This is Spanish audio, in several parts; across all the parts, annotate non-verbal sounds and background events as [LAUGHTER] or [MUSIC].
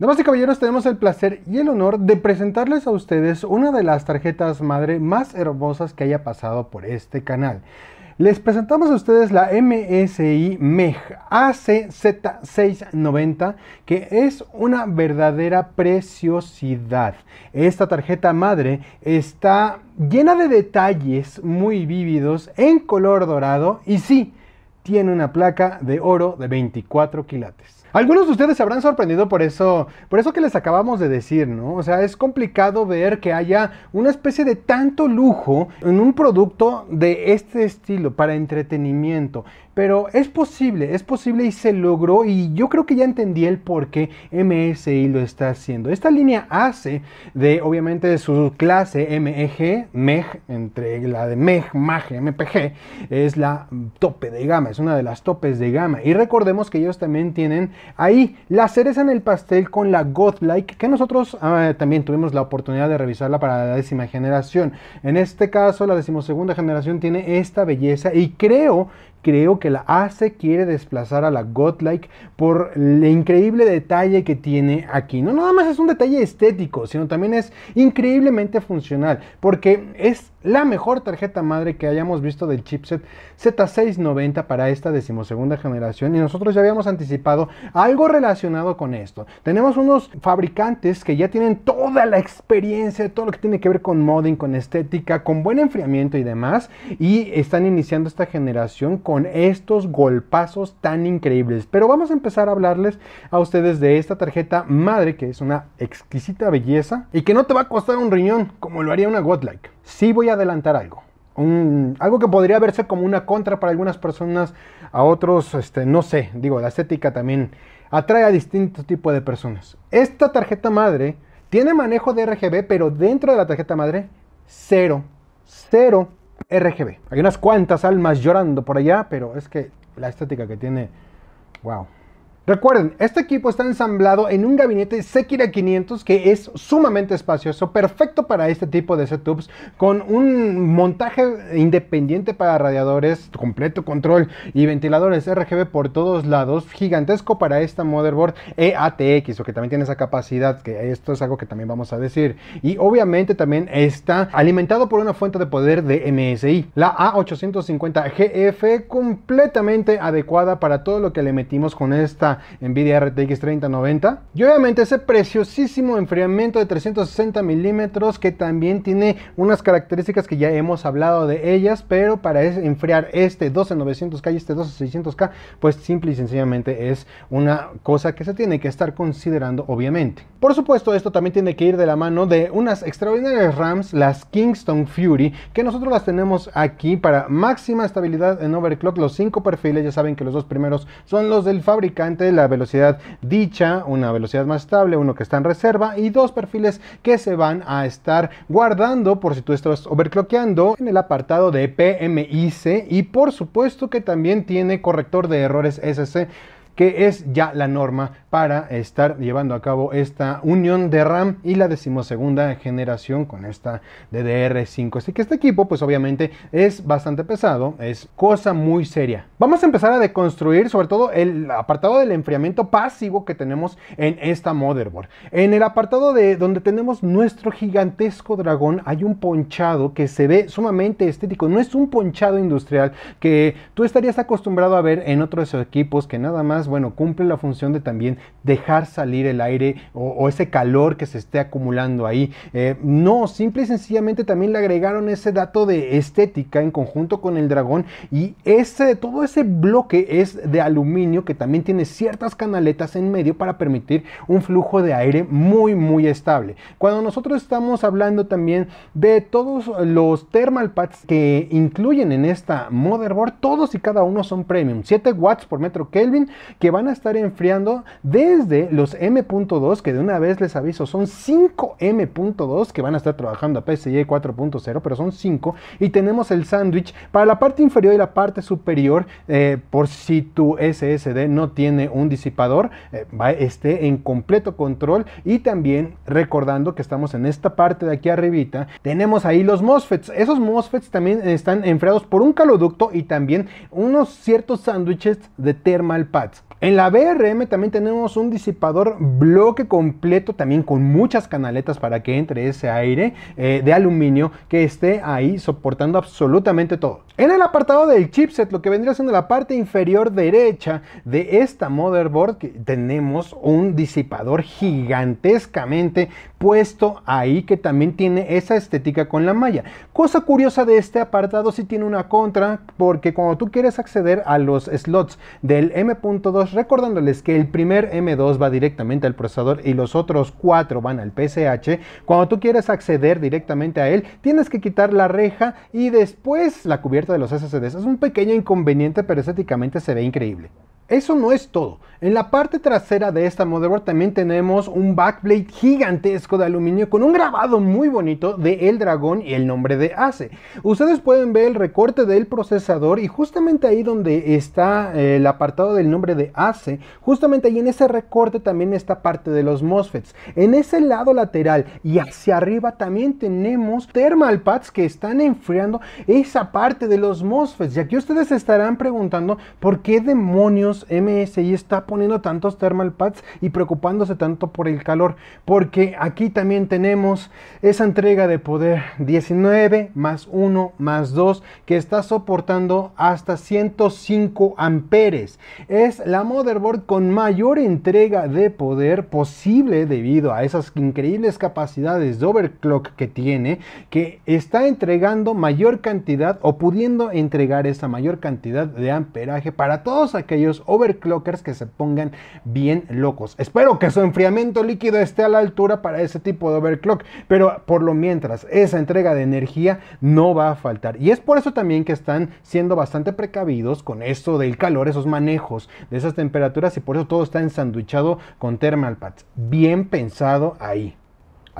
Damas y caballeros, tenemos el placer y el honor de presentarles a ustedes una de las tarjetas madre más hermosas que haya pasado por este canal. Les presentamos a ustedes la MSI MEG ACZ690, que es una verdadera preciosidad. Esta tarjeta madre está llena de detalles muy vívidos en color dorado y sí, tiene una placa de oro de 24 quilates. Algunos de ustedes se habrán sorprendido por eso, por eso que les acabamos de decir, ¿no? O sea, es complicado ver que haya una especie de tanto lujo en un producto de este estilo para entretenimiento. Pero es posible, es posible y se logró y yo creo que ya entendí el por qué MSI lo está haciendo. Esta línea hace de, obviamente, de su clase MEG, MEG, entre la de MEG, MAG, MPG, es la tope de gama, es una de las topes de gama. Y recordemos que ellos también tienen ahí la cereza en el pastel con la Godlike, que nosotros ah, también tuvimos la oportunidad de revisarla para la décima generación. En este caso, la decimosegunda generación tiene esta belleza y creo creo que la AC quiere desplazar a la Godlike por el increíble detalle que tiene aquí. No nada más es un detalle estético, sino también es increíblemente funcional, porque es la mejor tarjeta madre que hayamos visto del chipset Z690 para esta decimosegunda generación y nosotros ya habíamos anticipado algo relacionado con esto. Tenemos unos fabricantes que ya tienen toda la experiencia, todo lo que tiene que ver con modding, con estética, con buen enfriamiento y demás y están iniciando esta generación con estos golpazos tan increíbles. Pero vamos a empezar a hablarles a ustedes de esta tarjeta madre que es una exquisita belleza y que no te va a costar un riñón como lo haría una Godlike sí voy a adelantar algo. algo que podría verse como una contra para algunas personas, a otros, este, no sé, digo, la estética también atrae a distintos tipos de personas. Esta tarjeta madre tiene manejo de RGB, pero dentro de la tarjeta madre, cero, cero RGB. Hay unas cuantas almas llorando por allá, pero es que la estética que tiene, wow. Recuerden, este equipo está ensamblado en un gabinete Sekira 500 que es sumamente espacioso, perfecto para este tipo de setups, con un montaje independiente para radiadores, completo control y ventiladores RGB por todos lados, gigantesco para esta motherboard EATX, o que también tiene esa capacidad, que esto es algo que también vamos a decir. Y obviamente también está alimentado por una fuente de poder de MSI, la A850GF, completamente adecuada para todo lo que le metimos con esta Nvidia RTX 3090. Y obviamente ese preciosísimo enfriamiento de 360 milímetros que también tiene unas características que ya hemos hablado de ellas, pero para enfriar este 12900K y este 12600K, pues simple y sencillamente es una cosa que se tiene que estar considerando obviamente. Por supuesto, esto también tiene que ir de la mano de unas extraordinarias RAMs, las Kingston Fury, que nosotros las tenemos aquí para máxima estabilidad en overclock, los cinco perfiles, ya saben que los dos primeros son los del fabricante la velocidad dicha, una velocidad más estable, uno que está en reserva y dos perfiles que se van a estar guardando por si tú estás overclockeando en el apartado de PMIC y por supuesto que también tiene corrector de errores SC que es ya la norma para estar llevando a cabo esta unión de RAM y la decimosegunda generación con esta DDR5. Así que este equipo, pues obviamente es bastante pesado, es cosa muy seria. Vamos a empezar a deconstruir sobre todo el apartado del enfriamiento pasivo que tenemos en esta motherboard. En el apartado de donde tenemos nuestro gigantesco dragón hay un ponchado que se ve sumamente estético. No es un ponchado industrial que tú estarías acostumbrado a ver en otros equipos que nada más bueno, cumple la función de también dejar salir el aire o, ese calor que se esté acumulando ahí. Eh, no, simple y sencillamente también le agregaron ese dato de estética en conjunto con el dragón y ese, todo ese bloque es de aluminio que también tiene ciertas canaletas en medio para permitir un flujo de aire muy, muy estable. Cuando nosotros estamos hablando también de todos los thermal pads que incluyen en esta motherboard, todos y cada uno son premium, 7 watts por metro Kelvin que van a estar enfriando desde los M.2, que de una vez les aviso, son 5 M.2 que van a estar trabajando a PCIe 4.0, pero son 5. Y tenemos el sándwich para la parte inferior y la parte superior, eh, por si tu SSD no tiene un disipador, eh, esté en completo control. Y también recordando que estamos en esta parte de aquí arribita, tenemos ahí los MOSFETs. Esos MOSFETs también están enfriados por un caloducto y también unos ciertos sándwiches de thermal pads. En la BRM también tenemos un disipador bloque completo, también con muchas canaletas para que entre ese aire eh, de aluminio que esté ahí soportando absolutamente todo. En el apartado del chipset, lo que vendría siendo la parte inferior derecha de esta motherboard, tenemos un disipador gigantescamente puesto ahí que también tiene esa estética con la malla. Cosa curiosa de este apartado, si tiene una contra, porque cuando tú quieres acceder a los slots del M.2 recordándoles que el primer M2 va directamente al procesador y los otros cuatro van al PCH. Cuando tú quieres acceder directamente a él, tienes que quitar la reja y después la cubierta de los SSDs. Es un pequeño inconveniente, pero estéticamente se ve increíble. Eso no es todo. En la parte trasera de esta motherboard también tenemos un backplate gigantesco de aluminio con un grabado muy bonito de El Dragón y el nombre de ACE. Ustedes pueden ver el recorte del procesador y justamente ahí donde está eh, el apartado del nombre de ACE, justamente ahí en ese recorte también está parte de los MOSFETs. En ese lado lateral y hacia arriba también tenemos thermal pads que están enfriando esa parte de los MOSFETs. Y aquí ustedes estarán preguntando por qué demonios MS MSI está poniendo tantos thermal pads y preocupándose tanto por el calor? Porque aquí también tenemos esa entrega de poder 19 más 1 más 2 que está soportando hasta 105 amperes. Es la motherboard con mayor entrega de poder posible debido a esas increíbles capacidades de overclock que tiene, que está entregando mayor cantidad o pudiendo entregar esa mayor cantidad de amperaje para todos aquellos overclockers que se pongan bien locos. Espero que su enfriamiento líquido esté a la altura para ese tipo de overclock, pero por lo mientras esa entrega de energía no va a faltar. Y es por eso también que están siendo bastante precavidos con esto del calor, esos manejos de esas temperaturas y por eso todo está ensanduchado con thermal pads. Bien pensado ahí.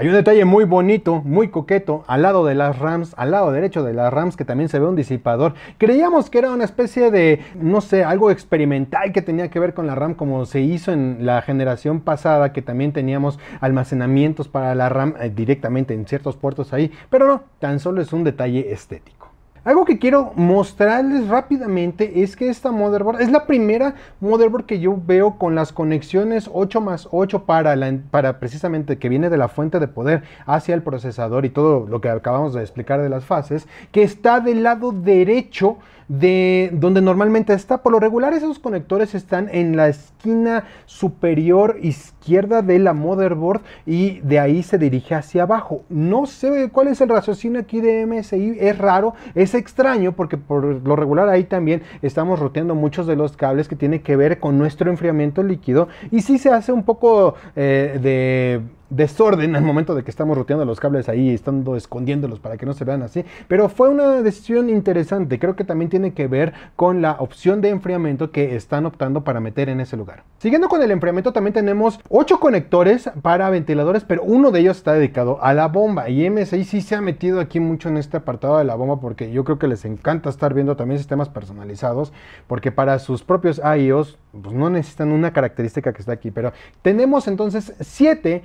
Hay un detalle muy bonito, muy coqueto, al lado de las Rams, al lado derecho de las Rams, que también se ve un disipador. Creíamos que era una especie de, no sé, algo experimental que tenía que ver con la RAM, como se hizo en la generación pasada, que también teníamos almacenamientos para la RAM eh, directamente en ciertos puertos ahí. Pero no, tan solo es un detalle estético. Algo que quiero mostrarles rápidamente es que esta motherboard es la primera motherboard que yo veo con las conexiones 8 más 8 para, la, para precisamente que viene de la fuente de poder hacia el procesador y todo lo que acabamos de explicar de las fases, que está del lado derecho de donde normalmente está. Por lo regular esos conectores están en la esquina superior izquierda de la motherboard y de ahí se dirige hacia abajo. No sé cuál es el raciocinio aquí de MSI, es raro, es extraño porque por lo regular ahí también estamos roteando muchos de los cables que tienen que ver con nuestro enfriamiento líquido y si sí se hace un poco eh, de desorden al momento de que estamos roteando los cables ahí, Y estando escondiéndolos para que no se vean así. Pero fue una decisión interesante. Creo que también tiene que ver con la opción de enfriamiento que están optando para meter en ese lugar. Siguiendo con el enfriamiento, también tenemos 8 conectores para ventiladores, pero uno de ellos está dedicado a la bomba. Y M6 sí se ha metido aquí mucho en este apartado de la bomba porque yo creo que les encanta estar viendo también sistemas personalizados, porque para sus propios IOS pues no necesitan una característica que está aquí, pero tenemos entonces 7,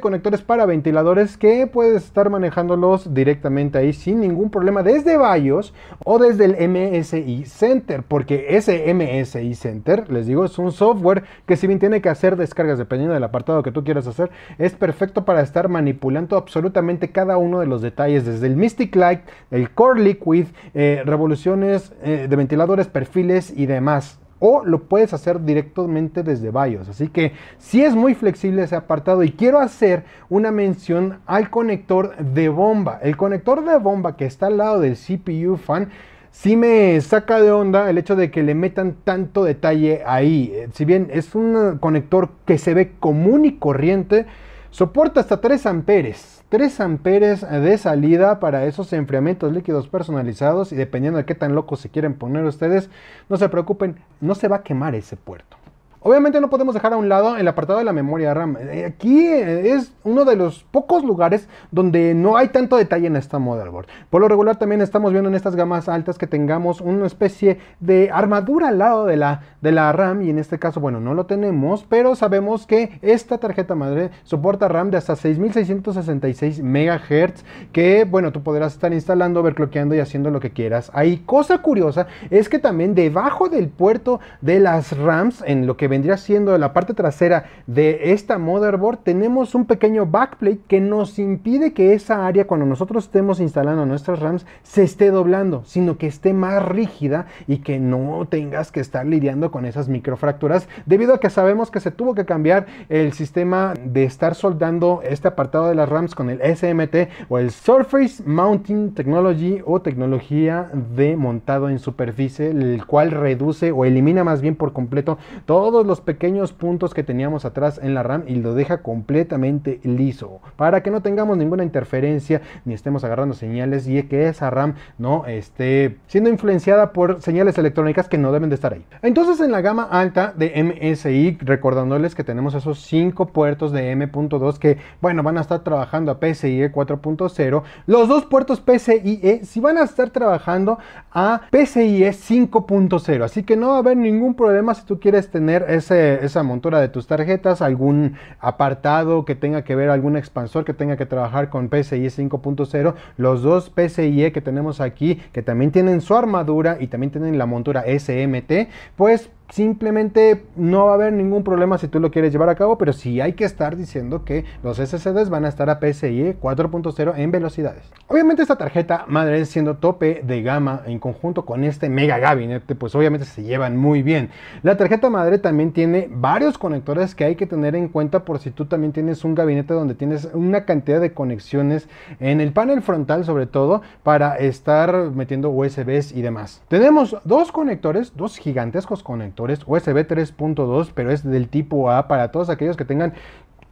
conectores para ventiladores que puedes estar manejándolos directamente ahí sin ningún problema desde BIOS o desde el MSI Center, porque ese MSI Center, les digo, es un software que si bien tiene que hacer descargas dependiendo del apartado que tú quieras hacer, es perfecto para estar manipulando absolutamente cada uno de los detalles, desde el Mystic Light, el Core Liquid, eh, revoluciones eh, de ventiladores, perfiles y demás o lo puedes hacer directamente desde BIOS. Así que si sí es muy flexible ese apartado y quiero hacer una mención al conector de bomba. El conector de bomba que está al lado del CPU fan sí me saca de onda el hecho de que le metan tanto detalle ahí. Eh, si bien es un conector que se ve común y corriente, Soporta hasta 3 amperes. 3 amperes de salida para esos enfriamientos líquidos personalizados y dependiendo de qué tan locos se quieren poner ustedes, no se preocupen, no se va a quemar ese puerto. Obviamente no podemos dejar a un lado el apartado de la memoria RAM. Eh, aquí eh, es uno de los pocos lugares donde no hay tanto detalle en esta motherboard. Por lo regular también estamos viendo en estas gamas altas que tengamos una especie de armadura al lado de la, de la RAM y en este caso, bueno, no lo tenemos, pero sabemos que esta tarjeta madre soporta RAM de hasta 6666 MHz que, bueno, tú podrás estar instalando, overclockeando y haciendo lo que quieras. hay cosa curiosa es que también debajo del puerto de las RAMs, en lo que vendría siendo la parte trasera de esta motherboard, tenemos un pequeño backplate que nos impide que esa área cuando nosotros estemos instalando nuestras RAMs se esté doblando, sino que esté más rígida y que no tengas que estar lidiando con esas microfracturas debido a que sabemos que se tuvo que cambiar el sistema de estar soldando este apartado de las RAMs con el SMT o el Surface Mounting Technology o tecnología de montado en superficie, el cual reduce o elimina más bien por completo todo los pequeños puntos que teníamos atrás en la RAM y lo deja completamente liso para que no tengamos ninguna interferencia ni estemos agarrando señales y que esa RAM no esté siendo influenciada por señales electrónicas que no deben de estar ahí. Entonces en la gama alta de MSI, recordándoles que tenemos esos 5 puertos de M.2 que bueno, van a estar trabajando a PCIe 4.0, los dos puertos PCIe si van a estar trabajando a PCIe e 5.0, así que no va a haber ningún problema si tú quieres tener esa montura de tus tarjetas, algún apartado que tenga que ver, algún expansor que tenga que trabajar con PCIe 5.0, los dos PCIe que tenemos aquí, que también tienen su armadura y también tienen la montura SMT, pues Simplemente no va a haber ningún problema si tú lo quieres llevar a cabo, pero sí hay que estar diciendo que los SSDs van a estar a PCIe 4.0 en velocidades. Obviamente esta tarjeta madre siendo tope de gama en conjunto con este mega gabinete, pues obviamente se llevan muy bien. La tarjeta madre también tiene varios conectores que hay que tener en cuenta por si tú también tienes un gabinete donde tienes una cantidad de conexiones en el panel frontal sobre todo para estar metiendo USBs y demás. Tenemos dos conectores, dos gigantescos conectores USB 3.2, pero es del tipo A para todos aquellos que tengan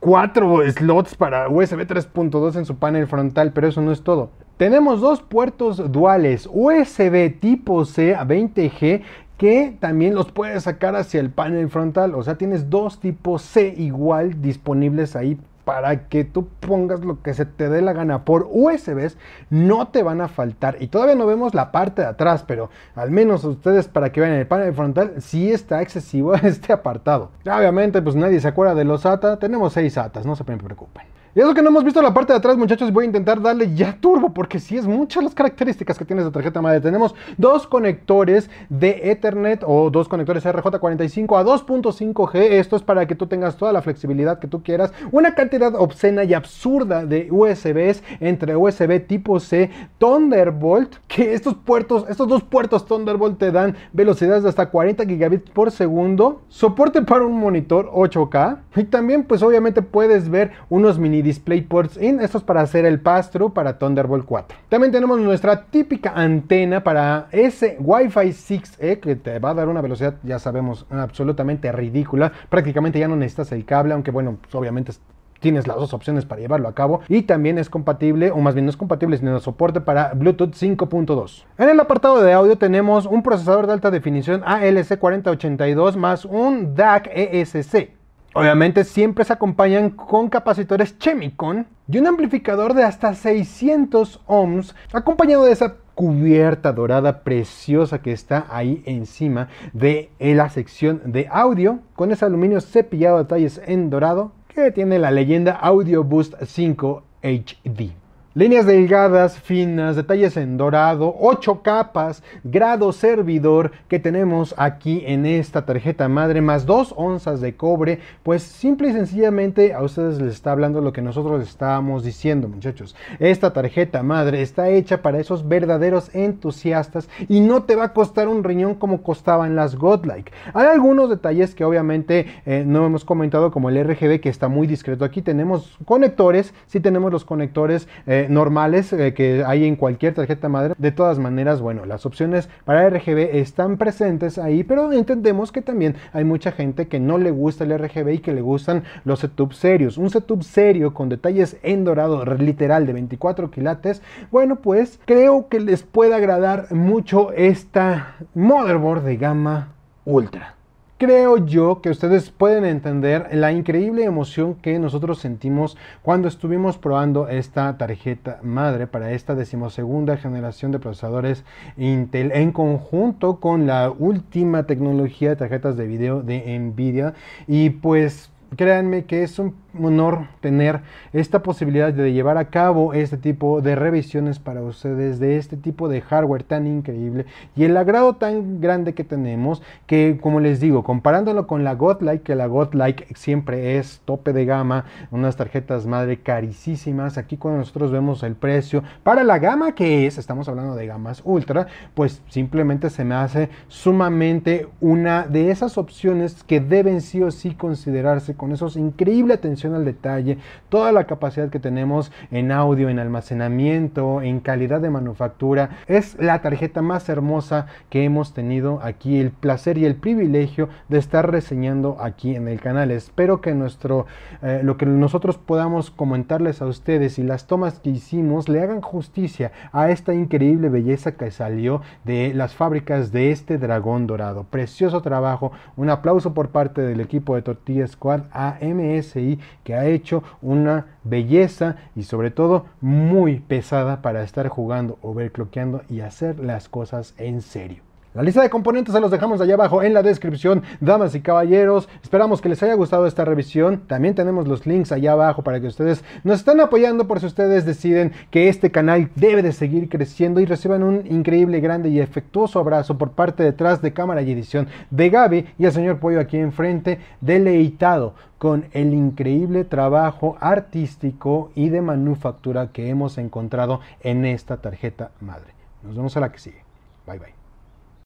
cuatro slots para USB 3.2 en su panel frontal, pero eso no es todo. Tenemos dos puertos duales USB tipo C a 20G que también los puedes sacar hacia el panel frontal, o sea, tienes dos tipos C igual disponibles ahí para que tú pongas lo que se te dé la gana por USBs, no te van a faltar. Y todavía no vemos la parte de atrás, pero al menos ustedes para que vean el panel frontal, sí está excesivo [LAUGHS] este apartado. Obviamente, pues nadie se acuerda de los ATA, tenemos 6 ATAs, no se preocupen. Y eso que no hemos visto la parte de atrás, muchachos. Voy a intentar darle ya turbo, porque si es muchas las características que tiene esta tarjeta madre. Tenemos dos conectores de Ethernet o dos conectores RJ45 a 2.5G. Esto es para que tú tengas toda la flexibilidad que tú quieras. Una cantidad obscena y absurda de USBs entre USB tipo C, Thunderbolt, que estos puertos, estos dos puertos Thunderbolt te dan velocidades de hasta 40 gigabits por segundo, soporte para un monitor 8K y también pues obviamente puedes ver unos mini Display ports in. Esto es para hacer el pass-through para Thunderbolt 4. También tenemos nuestra típica antena para ese Wi-Fi 6E que te va a dar una velocidad, ya sabemos, absolutamente ridícula. Prácticamente ya no necesitas el cable, aunque bueno, pues, obviamente tienes las dos opciones para llevarlo a cabo y también es compatible, o más bien no es compatible, sino soporte para Bluetooth 5.2. En el apartado de audio tenemos un procesador de alta definición ALC4082 más un DAC ESC. Obviamente siempre se acompañan con capacitores Chemicon y un amplificador de hasta 600 ohms acompañado de esa cubierta dorada preciosa que está ahí encima de eh, la sección de audio con ese aluminio cepillado de detalles en dorado que tiene la leyenda Audio Boost 5 HD. Líneas delgadas, finas, detalles en dorado, 8 capas, grado servidor que tenemos aquí en esta tarjeta madre, más 2 onzas de cobre. Pues simple y sencillamente a ustedes les está hablando lo que nosotros estábamos diciendo, muchachos. Esta tarjeta madre está hecha para esos verdaderos entusiastas y no te va a costar un riñón como costaban las Godlike. Hay algunos detalles que obviamente eh, no hemos comentado, como el RGB que está muy discreto. Aquí tenemos conectores, sí tenemos los conectores. Eh, normales eh, que hay en cualquier tarjeta madre. De todas maneras, bueno, las opciones para RGB están presentes ahí, pero entendemos que también hay mucha gente que no le gusta el RGB y que le gustan los setups serios. Un setup serio con detalles en dorado literal de 24 kilates, bueno, pues creo que les puede agradar mucho esta motherboard de gama ultra creo yo que ustedes pueden entender la increíble emoción que nosotros sentimos cuando estuvimos probando esta tarjeta madre para esta decimosegunda generación de procesadores Intel en conjunto con la última tecnología de tarjetas de video de Nvidia y pues créanme que es un honor tener esta posibilidad de llevar a cabo este tipo de revisiones para ustedes de este tipo de hardware tan increíble y el agrado tan grande que tenemos que como les digo comparándolo con la Godlike que la Godlike siempre es tope de gama unas tarjetas madre carísimas aquí cuando nosotros vemos el precio para la gama que es estamos hablando de gamas ultra pues simplemente se me hace sumamente una de esas opciones que deben sí o sí considerarse con esa increíble atención al detalle, toda la capacidad que tenemos en audio, en almacenamiento, en calidad de manufactura. Es la tarjeta más hermosa que hemos tenido aquí, el placer y el privilegio de estar reseñando aquí en el canal. Espero que nuestro, eh, lo que nosotros podamos comentarles a ustedes y las tomas que hicimos le hagan justicia a esta increíble belleza que salió de las fábricas de este dragón dorado. Precioso trabajo, un aplauso por parte del equipo de Tortilla Squad AMSI que ha hecho una belleza y sobre todo muy pesada para estar jugando, overclockeando y hacer las cosas en serio. La lista de componentes se los dejamos allá abajo en la descripción, damas y caballeros. Esperamos que les haya gustado esta revisión. También tenemos los links allá abajo para que ustedes nos estén apoyando por si ustedes deciden que este canal debe de seguir creciendo y reciban un increíble, grande y efectuoso abrazo por parte detrás de cámara y edición de Gaby y el señor Pollo aquí enfrente, deleitado con el increíble trabajo artístico y de manufactura que hemos encontrado en esta tarjeta madre. Nos vemos a la que sigue. Bye bye.